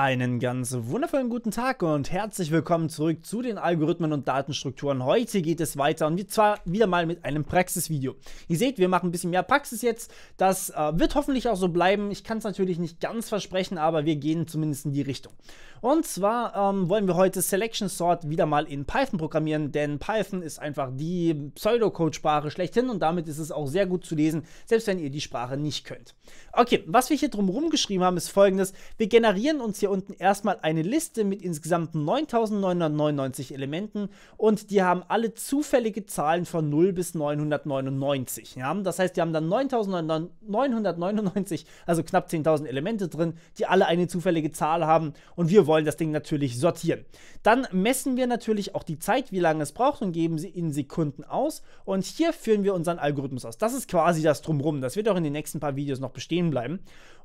Einen ganz wundervollen guten Tag und herzlich willkommen zurück zu den Algorithmen und Datenstrukturen. Heute geht es weiter und zwar wieder mal mit einem Praxisvideo. Ihr seht, wir machen ein bisschen mehr Praxis jetzt. Das äh, wird hoffentlich auch so bleiben. Ich kann es natürlich nicht ganz versprechen, aber wir gehen zumindest in die Richtung. Und zwar ähm, wollen wir heute Selection Sort wieder mal in Python programmieren, denn Python ist einfach die Pseudocode-Sprache schlechthin und damit ist es auch sehr gut zu lesen, selbst wenn ihr die Sprache nicht könnt. Okay, was wir hier drumherum geschrieben haben, ist folgendes. Wir generieren uns hier hier unten erstmal eine Liste mit insgesamt 9999 Elementen und die haben alle zufällige Zahlen von 0 bis 999. Ja? Das heißt, die haben dann 9999, also knapp 10.000 Elemente drin, die alle eine zufällige Zahl haben und wir wollen das Ding natürlich sortieren. Dann messen wir natürlich auch die Zeit, wie lange es braucht und geben sie in Sekunden aus und hier führen wir unseren Algorithmus aus. Das ist quasi das Drumrum. Das wird auch in den nächsten paar Videos noch bestehen bleiben.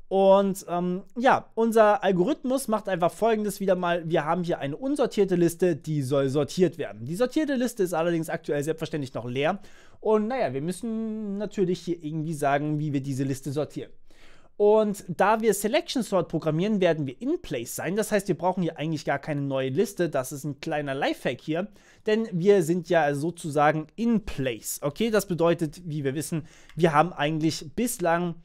Und ähm, ja, unser Algorithmus macht einfach folgendes wieder mal. Wir haben hier eine unsortierte Liste, die soll sortiert werden. Die sortierte Liste ist allerdings aktuell selbstverständlich noch leer. Und naja, wir müssen natürlich hier irgendwie sagen, wie wir diese Liste sortieren. Und da wir Selection Sort programmieren, werden wir in place sein. Das heißt, wir brauchen hier eigentlich gar keine neue Liste. Das ist ein kleiner Lifehack hier, denn wir sind ja sozusagen in place. Okay, das bedeutet, wie wir wissen, wir haben eigentlich bislang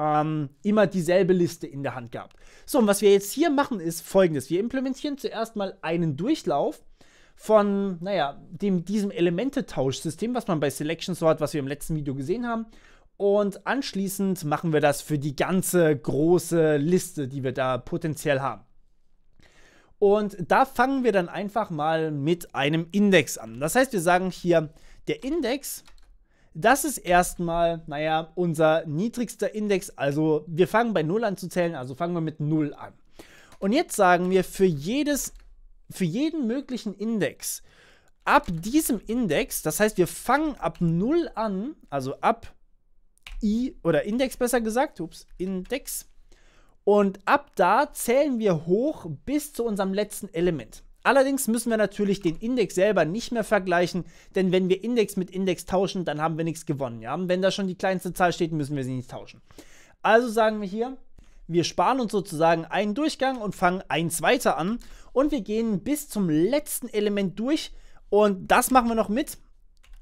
ähm, immer dieselbe Liste in der Hand gehabt. So, und was wir jetzt hier machen, ist folgendes. Wir implementieren zuerst mal einen Durchlauf von, naja, dem, diesem Elementetauschsystem, was man bei Selection so hat, was wir im letzten Video gesehen haben. Und anschließend machen wir das für die ganze große Liste, die wir da potenziell haben. Und da fangen wir dann einfach mal mit einem Index an. Das heißt, wir sagen hier, der Index das ist erstmal, naja, unser niedrigster Index. Also wir fangen bei 0 an zu zählen, also fangen wir mit 0 an. Und jetzt sagen wir, für, jedes, für jeden möglichen Index, ab diesem Index, das heißt, wir fangen ab 0 an, also ab i oder Index besser gesagt, ups, Index. Und ab da zählen wir hoch bis zu unserem letzten Element. Allerdings müssen wir natürlich den Index selber nicht mehr vergleichen, denn wenn wir Index mit Index tauschen, dann haben wir nichts gewonnen. Ja? Und wenn da schon die kleinste Zahl steht, müssen wir sie nicht tauschen. Also sagen wir hier, wir sparen uns sozusagen einen Durchgang und fangen eins weiter an und wir gehen bis zum letzten Element durch und das machen wir noch mit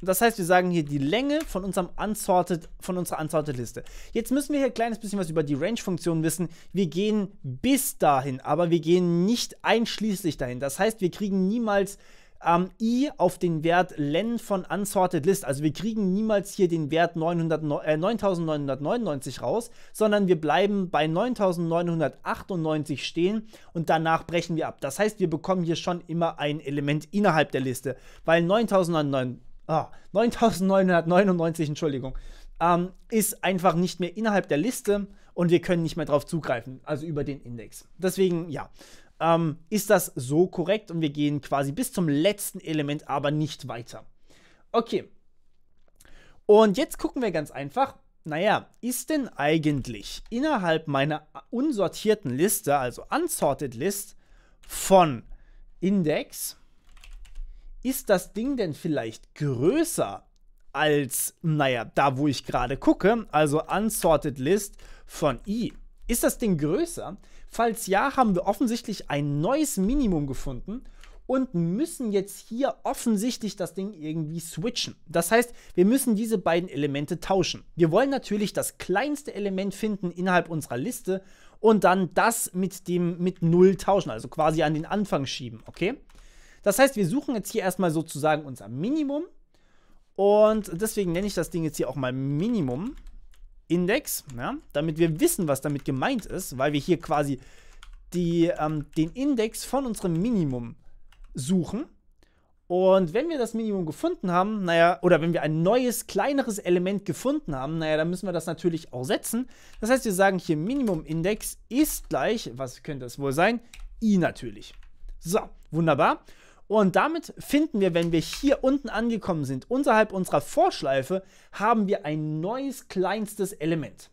das heißt, wir sagen hier die Länge von, unserem Unsorted, von unserer Unsorted-Liste. Jetzt müssen wir hier ein kleines bisschen was über die Range-Funktion wissen. Wir gehen bis dahin, aber wir gehen nicht einschließlich dahin. Das heißt, wir kriegen niemals ähm, i auf den Wert len von unsorted list. Also wir kriegen niemals hier den Wert 900, äh, 9999 raus, sondern wir bleiben bei 9998 stehen und danach brechen wir ab. Das heißt, wir bekommen hier schon immer ein Element innerhalb der Liste, weil 9999 ah, 9999, Entschuldigung, ähm, ist einfach nicht mehr innerhalb der Liste und wir können nicht mehr darauf zugreifen, also über den Index. Deswegen, ja, ähm, ist das so korrekt und wir gehen quasi bis zum letzten Element, aber nicht weiter. Okay. Und jetzt gucken wir ganz einfach, naja, ist denn eigentlich innerhalb meiner unsortierten Liste, also unsorted list, von Index ist das Ding denn vielleicht größer als, naja, da wo ich gerade gucke, also Unsorted List von i. E? Ist das Ding größer? Falls ja, haben wir offensichtlich ein neues Minimum gefunden und müssen jetzt hier offensichtlich das Ding irgendwie switchen. Das heißt, wir müssen diese beiden Elemente tauschen. Wir wollen natürlich das kleinste Element finden innerhalb unserer Liste und dann das mit dem mit 0 tauschen, also quasi an den Anfang schieben, okay? Das heißt, wir suchen jetzt hier erstmal sozusagen unser Minimum. Und deswegen nenne ich das Ding jetzt hier auch mal Minimum Index, ja, damit wir wissen, was damit gemeint ist, weil wir hier quasi die, ähm, den Index von unserem Minimum suchen. Und wenn wir das Minimum gefunden haben, naja, oder wenn wir ein neues, kleineres Element gefunden haben, naja, dann müssen wir das natürlich auch setzen. Das heißt, wir sagen hier Minimum-Index ist gleich, was könnte das wohl sein? i natürlich. So, wunderbar. Und damit finden wir, wenn wir hier unten angekommen sind, unterhalb unserer Vorschleife, haben wir ein neues kleinstes Element.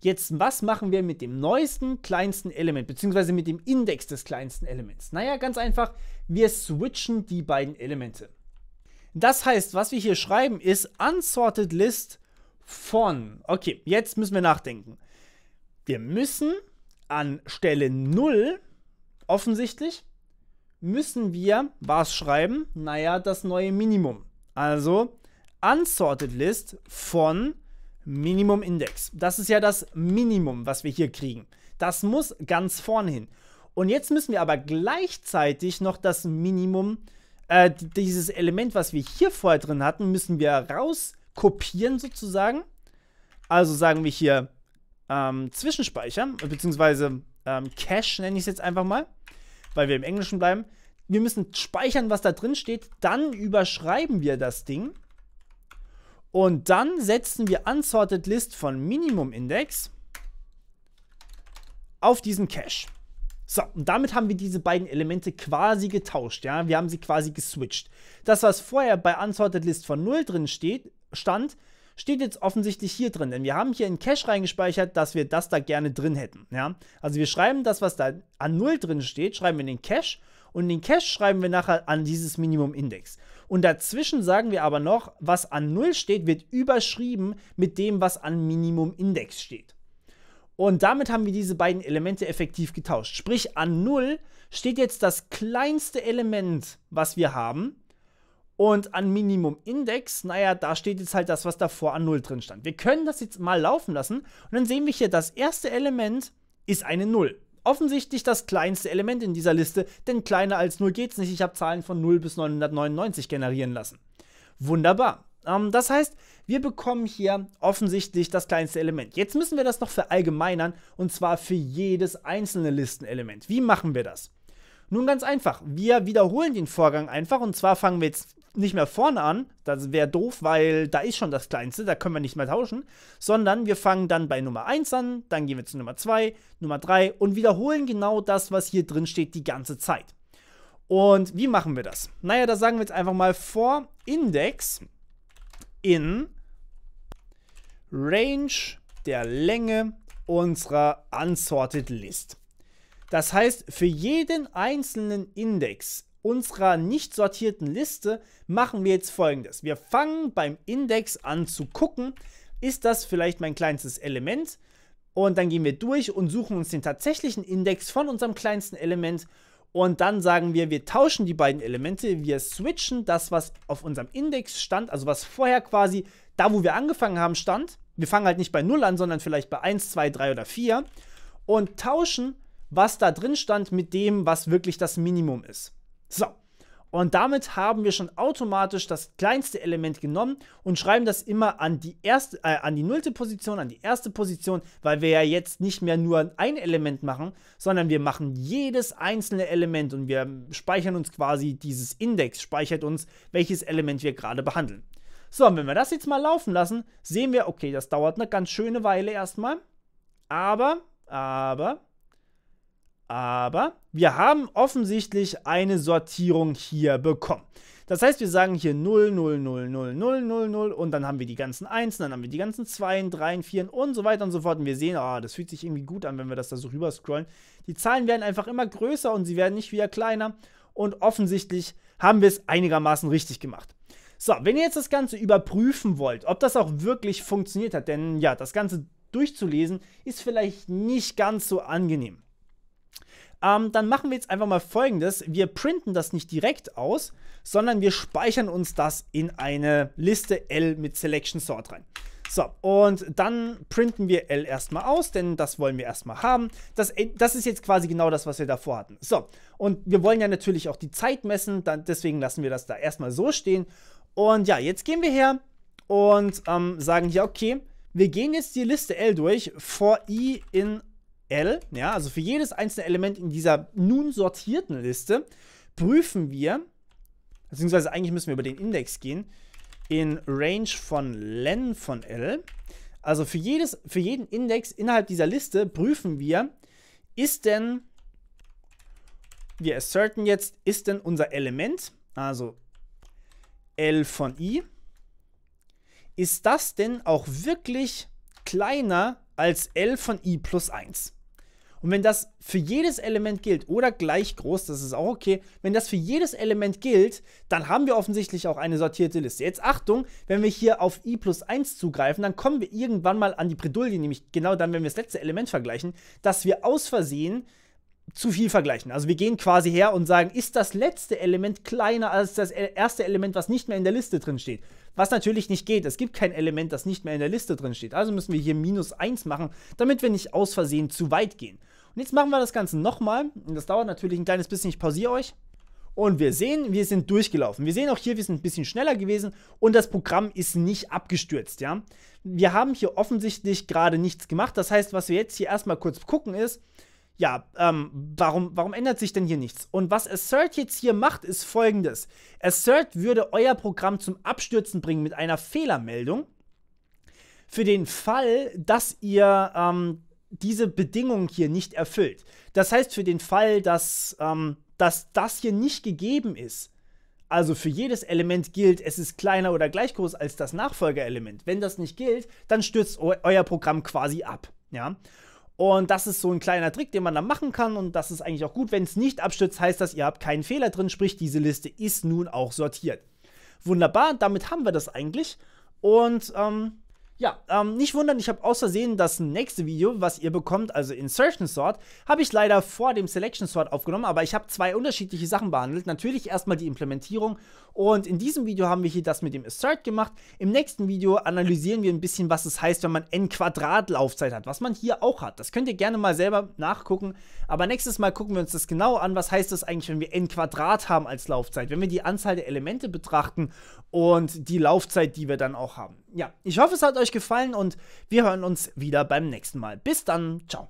Jetzt, was machen wir mit dem neuesten kleinsten Element, beziehungsweise mit dem Index des kleinsten Elements? Naja, ganz einfach, wir switchen die beiden Elemente. Das heißt, was wir hier schreiben, ist unsorted list von. Okay, jetzt müssen wir nachdenken. Wir müssen an Stelle 0 offensichtlich müssen wir was schreiben? Naja, das neue Minimum. Also unsorted list von Minimum Index. Das ist ja das Minimum, was wir hier kriegen. Das muss ganz vorne hin. Und jetzt müssen wir aber gleichzeitig noch das Minimum, äh, dieses Element, was wir hier vorher drin hatten, müssen wir rauskopieren sozusagen. Also sagen wir hier ähm, Zwischenspeicher, beziehungsweise ähm, Cache nenne ich es jetzt einfach mal weil wir im Englischen bleiben. Wir müssen speichern, was da drin steht. Dann überschreiben wir das Ding. Und dann setzen wir Unsorted List von Minimum Index auf diesen Cache. So, und damit haben wir diese beiden Elemente quasi getauscht, ja. Wir haben sie quasi geswitcht. Das, was vorher bei Unsorted List von 0 drin steht, stand, steht jetzt offensichtlich hier drin, denn wir haben hier in Cache reingespeichert, dass wir das da gerne drin hätten. Ja? Also wir schreiben das, was da an 0 drin steht, schreiben wir in den Cache und in den Cache schreiben wir nachher an dieses Minimum-Index. Und dazwischen sagen wir aber noch, was an 0 steht, wird überschrieben mit dem, was an Minimum-Index steht. Und damit haben wir diese beiden Elemente effektiv getauscht. Sprich, an 0 steht jetzt das kleinste Element, was wir haben, und an Minimum Index, naja, da steht jetzt halt das, was davor an 0 drin stand. Wir können das jetzt mal laufen lassen und dann sehen wir hier, das erste Element ist eine 0. Offensichtlich das kleinste Element in dieser Liste, denn kleiner als 0 geht's nicht. Ich habe Zahlen von 0 bis 999 generieren lassen. Wunderbar. Ähm, das heißt, wir bekommen hier offensichtlich das kleinste Element. Jetzt müssen wir das noch verallgemeinern und zwar für jedes einzelne Listenelement. Wie machen wir das? Nun ganz einfach, wir wiederholen den Vorgang einfach und zwar fangen wir jetzt nicht mehr vorne an, das wäre doof, weil da ist schon das kleinste, da können wir nicht mehr tauschen, sondern wir fangen dann bei Nummer 1 an, dann gehen wir zu Nummer 2, Nummer 3 und wiederholen genau das, was hier drin steht, die ganze Zeit. Und wie machen wir das? Naja, da sagen wir jetzt einfach mal vor Index in Range der Länge unserer unsorted List. Das heißt, für jeden einzelnen Index unserer nicht sortierten Liste machen wir jetzt folgendes. Wir fangen beim Index an zu gucken, ist das vielleicht mein kleinstes Element? Und dann gehen wir durch und suchen uns den tatsächlichen Index von unserem kleinsten Element und dann sagen wir, wir tauschen die beiden Elemente, wir switchen das, was auf unserem Index stand, also was vorher quasi da, wo wir angefangen haben, stand. Wir fangen halt nicht bei 0 an, sondern vielleicht bei 1, 2, 3 oder 4 und tauschen, was da drin stand, mit dem, was wirklich das Minimum ist. So. Und damit haben wir schon automatisch das kleinste Element genommen und schreiben das immer an die erste, äh, an die nullte Position, an die erste Position, weil wir ja jetzt nicht mehr nur ein Element machen, sondern wir machen jedes einzelne Element und wir speichern uns quasi dieses Index, speichert uns, welches Element wir gerade behandeln. So, und wenn wir das jetzt mal laufen lassen, sehen wir, okay, das dauert eine ganz schöne Weile erstmal, aber, aber, aber wir haben offensichtlich eine Sortierung hier bekommen. Das heißt, wir sagen hier 0, 0, 0, 0, 0, 0, 0 und dann haben wir die ganzen 1, dann haben wir die ganzen 2, 3, 4 und so weiter und so fort. Und wir sehen, oh, das fühlt sich irgendwie gut an, wenn wir das da so rüber scrollen. Die Zahlen werden einfach immer größer und sie werden nicht wieder kleiner. Und offensichtlich haben wir es einigermaßen richtig gemacht. So, wenn ihr jetzt das Ganze überprüfen wollt, ob das auch wirklich funktioniert hat, denn ja, das Ganze durchzulesen ist vielleicht nicht ganz so angenehm. Ähm, dann machen wir jetzt einfach mal folgendes. Wir printen das nicht direkt aus, sondern wir speichern uns das in eine Liste L mit Selection Sort rein. So, und dann printen wir L erstmal aus, denn das wollen wir erstmal haben. Das, äh, das ist jetzt quasi genau das, was wir davor hatten. So, und wir wollen ja natürlich auch die Zeit messen, dann, deswegen lassen wir das da erstmal so stehen. Und ja, jetzt gehen wir her und ähm, sagen hier, okay, wir gehen jetzt die Liste L durch, for i in L, ja, also für jedes einzelne Element in dieser nun sortierten Liste, prüfen wir, beziehungsweise eigentlich müssen wir über den Index gehen, in Range von len von L. Also für, jedes, für jeden Index innerhalb dieser Liste prüfen wir, ist denn, wir asserten jetzt, ist denn unser Element, also L von I, ist das denn auch wirklich kleiner als L von I plus 1? Und wenn das für jedes Element gilt oder gleich groß, das ist auch okay, wenn das für jedes Element gilt, dann haben wir offensichtlich auch eine sortierte Liste. Jetzt Achtung, wenn wir hier auf i plus 1 zugreifen, dann kommen wir irgendwann mal an die Bredouille, nämlich genau dann, wenn wir das letzte Element vergleichen, dass wir aus Versehen zu viel vergleichen. Also wir gehen quasi her und sagen, ist das letzte Element kleiner als das e-, erste Element, was nicht mehr in der Liste drin steht? Was natürlich nicht geht. Es gibt kein Element, das nicht mehr in der Liste drin steht. Also müssen wir hier minus 1 machen, damit wir nicht aus Versehen zu weit gehen. Und jetzt machen wir das Ganze nochmal. Das dauert natürlich ein kleines bisschen, ich pausiere euch. Und wir sehen, wir sind durchgelaufen. Wir sehen auch hier, wir sind ein bisschen schneller gewesen und das Programm ist nicht abgestürzt, ja. Wir haben hier offensichtlich gerade nichts gemacht. Das heißt, was wir jetzt hier erstmal kurz gucken ist, ja, ähm, warum, warum ändert sich denn hier nichts? Und was Assert jetzt hier macht, ist folgendes. Assert würde euer Programm zum Abstürzen bringen mit einer Fehlermeldung. Für den Fall, dass ihr ähm, diese Bedingung hier nicht erfüllt. Das heißt, für den Fall, dass, ähm, dass das hier nicht gegeben ist, also für jedes Element gilt, es ist kleiner oder gleich groß als das Nachfolgerelement. Wenn das nicht gilt, dann stürzt eu euer Programm quasi ab. Ja? Und das ist so ein kleiner Trick, den man dann machen kann. Und das ist eigentlich auch gut. Wenn es nicht abstürzt, heißt das, ihr habt keinen Fehler drin. Sprich, diese Liste ist nun auch sortiert. Wunderbar, damit haben wir das eigentlich. Und ähm, ja, ähm, nicht wundern, ich habe aus Versehen das nächste Video, was ihr bekommt, also Insertion Sort, habe ich leider vor dem Selection Sort aufgenommen, aber ich habe zwei unterschiedliche Sachen behandelt. Natürlich erstmal die Implementierung und in diesem Video haben wir hier das mit dem Assert gemacht. Im nächsten Video analysieren wir ein bisschen, was es heißt, wenn man n Quadrat Laufzeit hat, was man hier auch hat. Das könnt ihr gerne mal selber nachgucken, aber nächstes Mal gucken wir uns das genau an, was heißt das eigentlich, wenn wir n Quadrat haben als Laufzeit, wenn wir die Anzahl der Elemente betrachten und die Laufzeit, die wir dann auch haben. Ja, ich hoffe, es hat euch gefallen und wir hören uns wieder beim nächsten Mal. Bis dann, ciao.